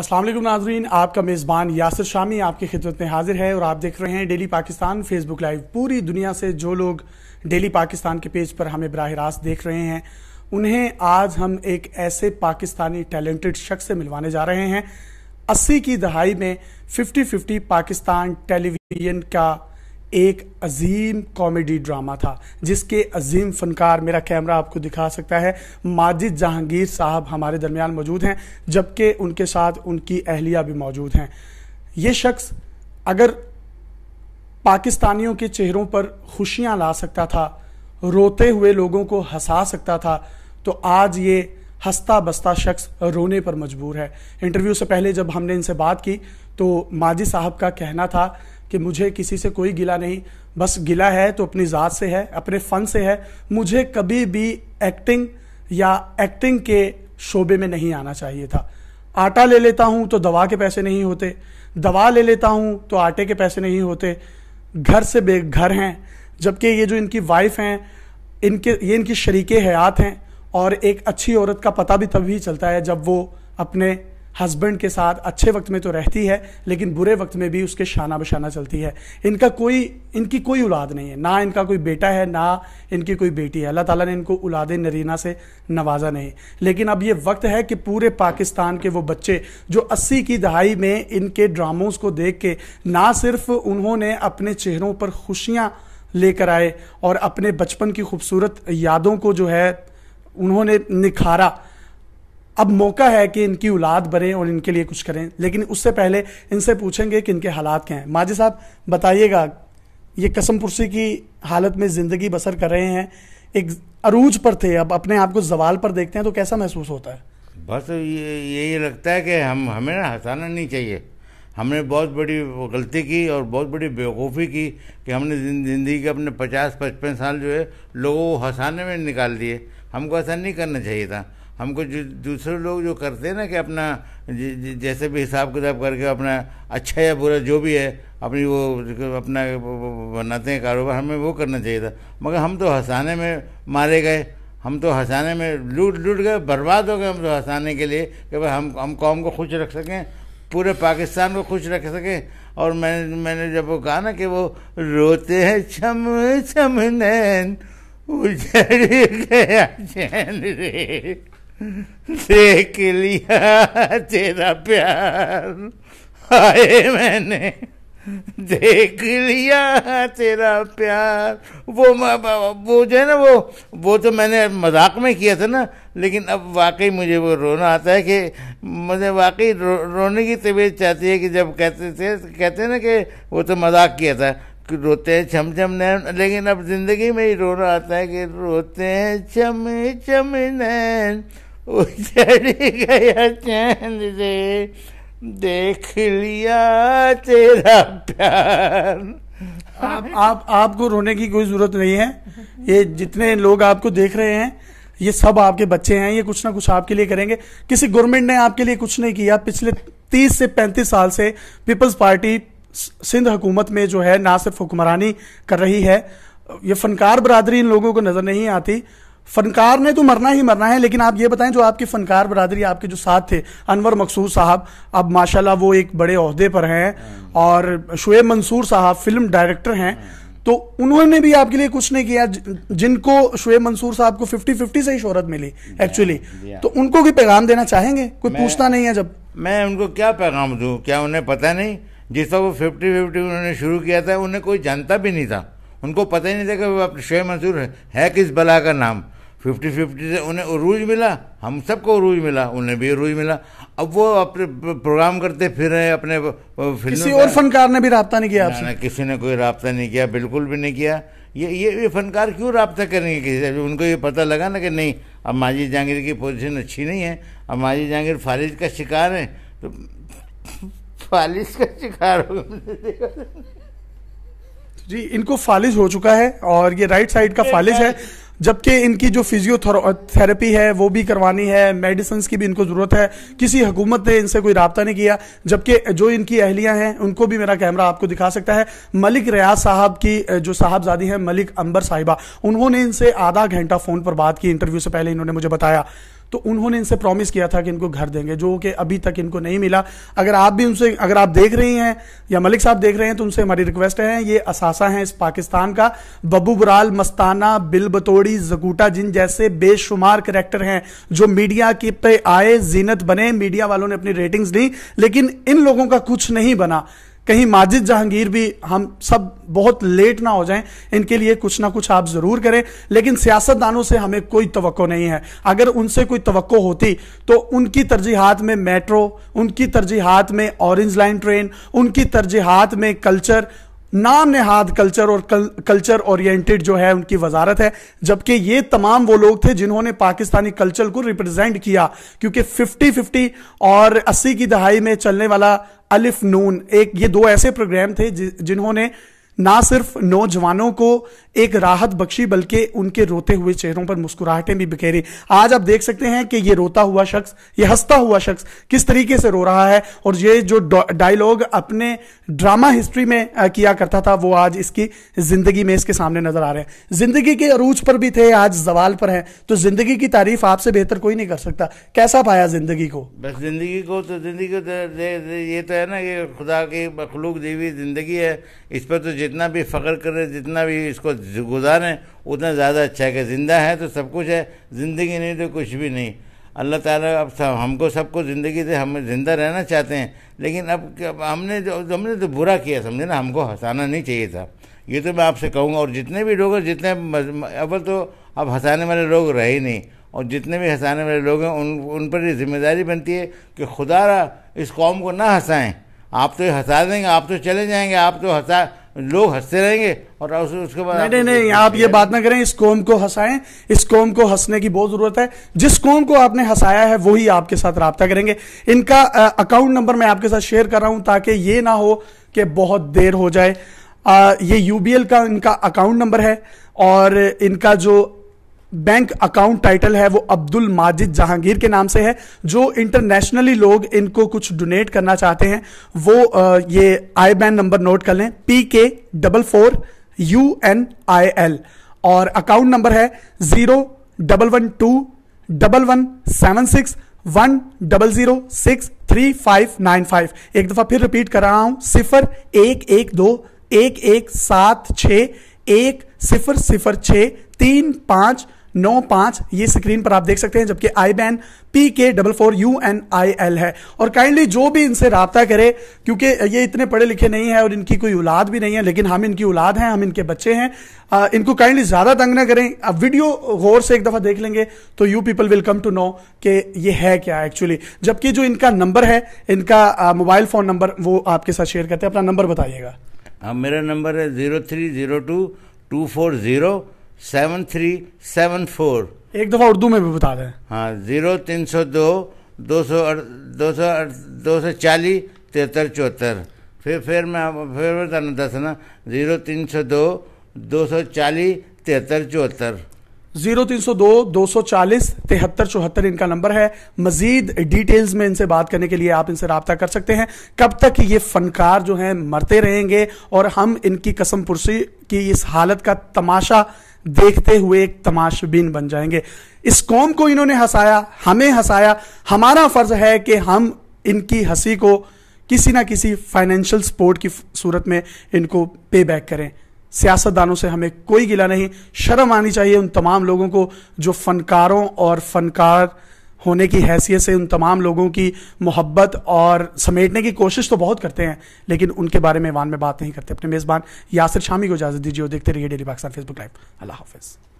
असलम नाजरीन आपका मेज़बान यासर शामी आपकी खिदमत में हाजिर है और आप देख रहे हैं डेली पाकिस्तान फेसबुक लाइव पूरी दुनिया से जो लोग डेली पाकिस्तान के पेज पर हमें बरह रास्त देख रहे हैं उन्हें आज हम एक ऐसे पाकिस्तानी टैलेंटेड शख्स से मिलवाने जा रहे हैं अस्सी की दहाई में फिफ्टी फिफ्टी पाकिस्तान टेलीविजन का एक अजीम कॉमेडी ड्रामा था जिसके अजीम फनकार मेरा कैमरा आपको दिखा सकता है माजिद जहांगीर साहब हमारे दरमियान मौजूद हैं जबकि उनके साथ उनकी अहलिया भी मौजूद हैं ये शख्स अगर पाकिस्तानियों के चेहरों पर खुशियां ला सकता था रोते हुए लोगों को हंसा सकता था तो आज ये हंसता बस्ता शख्स रोने पर मजबूर है इंटरव्यू से पहले जब हमने इनसे बात की तो माजी साहब का कहना था कि मुझे किसी से कोई गिला नहीं बस गिला है तो अपनी ज़ात से है अपने फ़न से है मुझे कभी भी एक्टिंग या एक्टिंग के शोबे में नहीं आना चाहिए था आटा ले लेता हूँ तो दवा के पैसे नहीं होते दवा ले लेता हूँ तो आटे के पैसे नहीं होते घर से बेघर हैं जबकि ये जो इनकी वाइफ हैं इनके ये इनकी शरीक हयात हैं और एक अच्छी औरत का पता भी तभी चलता है जब वो अपने हस्बैंड के साथ अच्छे वक्त में तो रहती है लेकिन बुरे वक्त में भी उसके शाना बशाना चलती है इनका कोई इनकी कोई औलाद नहीं है ना इनका कोई बेटा है ना इनकी कोई बेटी है अल्लाह ताला ने इनको औलाद नरीना से नवाजा नहीं लेकिन अब ये वक्त है कि पूरे पाकिस्तान के वो बच्चे जो अस्सी की दहाई में इनके ड्रामोज को देख के ना सिर्फ उन्होंने अपने चेहरों पर खुशियाँ लेकर आए और अपने बचपन की खूबसूरत यादों को जो है उन्होंने निखारा अब मौका है कि इनकी औलाद बने और इनके लिए कुछ करें लेकिन उससे पहले इनसे पूछेंगे कि इनके हालात क्या हैं माजी साहब बताइएगा ये कसम पुरसी की हालत में ज़िंदगी बसर कर रहे हैं एक अरूज पर थे अब अपने आप को जवाल पर देखते हैं तो कैसा महसूस होता है बस ये यही लगता है कि हम हमें ना हंसाना नहीं चाहिए हमने बहुत बड़ी गलती की और बहुत बड़ी बेवकूफ़ी की कि हमने ज़िंदगी के अपने पचास पचपन साल जो है लोगों को हंसाने में निकाल दिए हमको ऐसा नहीं करना चाहिए था हमको जो दूसरे लोग जो करते हैं ना कि अपना जैसे भी हिसाब किताब करके अपना अच्छा या बुरा जो भी है अपनी वो अपना बनाते हैं कारोबार हमें वो करना चाहिए था मगर हम तो हंसाने में मारे गए हम तो हंसाने में लूट लूट गए बर्बाद हो गए हम तो हंसाने के लिए कि भाई हम हम कौम को खुश रख सकें पूरे पाकिस्तान को खुश रख सकें और मैं मैंने जब वो कहा ना कि वो रोते हैं छम छम नैन उजड़ गया चैन रे देख लिया तेरा प्यार आए मैंने देख लिया तेरा प्यार वो वो जो है ना वो वो तो मैंने मजाक में किया था ना लेकिन अब वाकई मुझे वो रोना आता है कि मुझे वाकई रो, रोने की तबीयत चाहती है कि जब कहते थे कहते ना कि वो तो मजाक किया था रोते हैं चम चम नैन लेकिन अब जिंदगी में ही रहा आता है कि रोते हैं चम चम नैन उजड़ गया चैन रे देख लिया तेरा प्यार आप आप आपको रोने की कोई जरूरत नहीं है ये जितने लोग आपको देख रहे हैं ये सब आपके बच्चे हैं ये कुछ ना कुछ आपके लिए करेंगे किसी गवर्नमेंट ने आपके लिए कुछ नहीं किया पिछले तीस से पैंतीस साल से पीपल्स पार्टी सिंध हुकूमत में जो है ना सिर्फ हुक्मरानी कर रही है ये फनकार बरदरी इन लोगों को नज़र नहीं आती फनकार ने तो मरना ही मरना है लेकिन आप ये बताएं जो आपकी फनकार बरदरी आपके जो साथ थे अनवर मकसूद साहब अब माशाल्लाह वो एक बड़े अहदे पर हैं और शुएब मंसूर साहब फिल्म डायरेक्टर हैं तो उन्होंने भी आपके लिए कुछ नहीं किया जिनको शुएब मंसूर साहब को फिफ्टी फिफ्टी से ही शोहरत मिली एक्चुअली तो उनको भी पैगाम देना चाहेंगे कोई पूछता नहीं है जब मैं उनको क्या पैगाम दू क्या उन्हें पता नहीं जिस तरह वो फिफ्टी फिफ्टी उन्होंने शुरू किया था उन्हें कोई जानता भी नहीं था उनको पता ही नहीं था कि अपने शेय मंसूर है, किस बला का नाम फिफ्टी फिफ्टी से उन्हें उरूज मिला हम सबको उरूज मिला उन्हें भी उरूज मिला अब वो अपने प्रोग्राम करते फिर रहे अपने किसी और फनकार ने भी रबता नहीं किया आपसे किसी ने कोई रबता नहीं किया बिल्कुल भी नहीं किया ये ये ये फनकार क्यों रबता करेंगे किसी से उनको ये पता लगा ना कि नहीं अब माजी जहांगीर की पोजिशन अच्छी नहीं है अब माजी जहांगीर फारिज का शिकार है तो फालिश का शिकार हो जी इनको फालिश हो चुका है और ये राइट साइड का फालिश है जबकि इनकी जो फिजियोथेरेपी है वो भी करवानी है मेडिसिन की भी इनको ज़रूरत है किसी हुकूमत ने इनसे कोई रबता नहीं किया जबकि जो इनकी अहलियां हैं उनको भी मेरा कैमरा आपको दिखा सकता है मलिक रियाज साहब की जो साहबजादी है मलिक अंबर साहिबा उन्होंने इनसे आधा घंटा फ़ोन पर बात की इंटरव्यू से पहले इन्होंने मुझे बताया तो उन्होंने इनसे प्रॉमिस किया था कि इनको घर देंगे जो कि अभी तक इनको नहीं मिला अगर आप भी उनसे अगर आप देख रही हैं या मलिक साहब देख रहे हैं तो उनसे हमारी रिक्वेस्ट है ये असासा है इस पाकिस्तान का बबू बुराल मस्ताना बिल बतोड़ी जगूटा जिन जैसे बेशुमार करेक्टर हैं जो मीडिया के पे आए जीनत बने मीडिया वालों ने अपनी रेटिंग्स दी लेकिन इन लोगों का कुछ नहीं बना कहीं माजिद जहांगीर भी हम सब बहुत लेट ना हो जाएं इनके लिए कुछ ना कुछ आप जरूर करें लेकिन सियासतदानों से हमें कोई तो नहीं है अगर उनसे कोई तो होती तो उनकी तरजीहत में मेट्रो उनकी तरजीहत में ऑरेंज लाइन ट्रेन उनकी तरजीहत में कल्चर नाम नेहाद कल्चर और कल, कल्चर ओरिएंटेड जो है उनकी वजारत है जबकि ये तमाम वो लोग थे जिन्होंने पाकिस्तानी कल्चर को रिप्रेजेंट किया क्योंकि 50 50 और 80 की दहाई में चलने वाला अलिफ नून एक ये दो ऐसे प्रोग्राम थे जिन्होंने ना सिर्फ नौजवानों को एक राहत बख्शी बल्कि उनके रोते हुए चेहरों पर मुस्कुराहटें भी बिखेरी आज आप देख सकते हैं कि ये रोता हुआ शख्स ये हंसता हुआ शख्स किस तरीके से रो रहा है और ये जो डायलॉग अपने ड्रामा हिस्ट्री में किया करता था वो आज इसकी जिंदगी में इसके सामने नजर आ रहे हैं जिंदगी के अरूज पर भी थे आज जवाल पर हैं तो जिंदगी की तारीफ आपसे बेहतर कोई नहीं कर सकता कैसा पाया जिंदगी को बस जिंदगी को तो जिंदगी को तो ये तो है ना कि खुदा की मखलूक दी जिंदगी है इस पर तो जितना भी फ़ख्र करें जितना भी इसको गुजारें उतना ज़्यादा अच्छा है कि ज़िंदा है तो सब कुछ है ज़िंदगी नहीं तो कुछ भी नहीं अल्लाह ताला अब सब हमको सबको ज़िंदगी से हम ज़िंदा रहना चाहते हैं लेकिन अब हमने जो हमने तो बुरा किया समझे ना हमको हंसाना नहीं चाहिए था ये तो मैं आपसे कहूँगा और जितने भी लोग हैं जितने अब तो अब हंसाने वाले लोग रहे ही नहीं और जितने भी हंसाने वाले लोग हैं उन उन पर ये जिम्मेदारी बनती है कि खुदा रहा इस कौम को ना हंसाएं आप तो हंसा देंगे आप तो चले जाएंगे आप तो हंसा लोग हंसते रहेंगे और उस, उसके बाद नहीं नहीं, नहीं आप ये बात ना करें इस कौम को हंसाएं इस कौम को हंसने की बहुत जरूरत है जिस कौम को आपने हंसाया है वही आपके साथ रहा करेंगे इनका अकाउंट नंबर मैं आपके साथ शेयर कर रहा हूं ताकि ये ना हो कि बहुत देर हो जाए आ, ये यूबीएल का इनका अकाउंट नंबर है और इनका जो बैंक अकाउंट टाइटल है वो अब्दुल माजिद जहांगीर के नाम से है जो इंटरनेशनली लोग इनको कुछ डोनेट करना चाहते हैं वो ये आई बैन नंबर नोट कर लें P K double four U N I L और अकाउंट नंबर है zero double one two double one seven six one double zero six three five nine five एक दफा फिर रिपीट कर रहा हूं सिफर एक एक दो एक एक सात छ एक सिफर सिफर छ तीन पांच नौ पांच ये स्क्रीन पर आप देख सकते हैं जबकि IBAN P K double four U N I L है और काइंडली जो भी इनसे रबता करे क्योंकि ये इतने पढ़े लिखे नहीं है और इनकी कोई औलाद भी नहीं है लेकिन हम इनकी औलाद हैं हम इनके बच्चे हैं आ, इनको काइंडली ज्यादा तंग ना करें अब वीडियो गौर से एक दफा देख लेंगे तो you people will come to know कि ये है क्या एक्चुअली जबकि जो इनका नंबर है इनका मोबाइल फोन नंबर वो आपके साथ शेयर करते हैं अपना नंबर बताइएगा हाँ मेरा नंबर है zero three zero two two four zero seven three seven four एक दफा उर्दू में भी बता दें हाँ जीरो तीन सौ दो दो सौ दो सौ दो सौ चालीस तिहत्तर चौहत्तर फिर फिर मैं फिर बताना दसना जीरो तीन सौ दो दो सौ चालीस तिहत्तर चौहत्तर जीरो तीन सौ दो दो सौ चालीस तिहत्तर चौहत्तर इनका नंबर है मजीद डिटेल्स में इनसे बात करने के लिए आप इनसे रबता कर सकते हैं कब तक ये फनकार जो हैं मरते रहेंगे और हम इनकी कसम पुरसी की इस हालत का तमाशा देखते हुए एक तमाशबीन बन जाएंगे इस कौम को इन्होंने हंसाया हमें हंसाया हमारा फर्ज है कि हम इनकी हंसी को किसी ना किसी फाइनेंशियल सपोर्ट की सूरत में इनको पे बैक करें सियासतदानों से हमें कोई गिला नहीं शर्म आनी चाहिए उन तमाम लोगों को जो फनकारों और फनकार होने की हैसियत से उन तमाम लोगों की मोहब्बत और समेटने की कोशिश तो बहुत करते हैं लेकिन उनके बारे में वान में बात नहीं करते अपने मेज़बान यासिर शामी को इजाज़त दीजिए और देखते रहिए डेली पाकिस्तान फेसबुक लाइव अल्लाह हाफिज़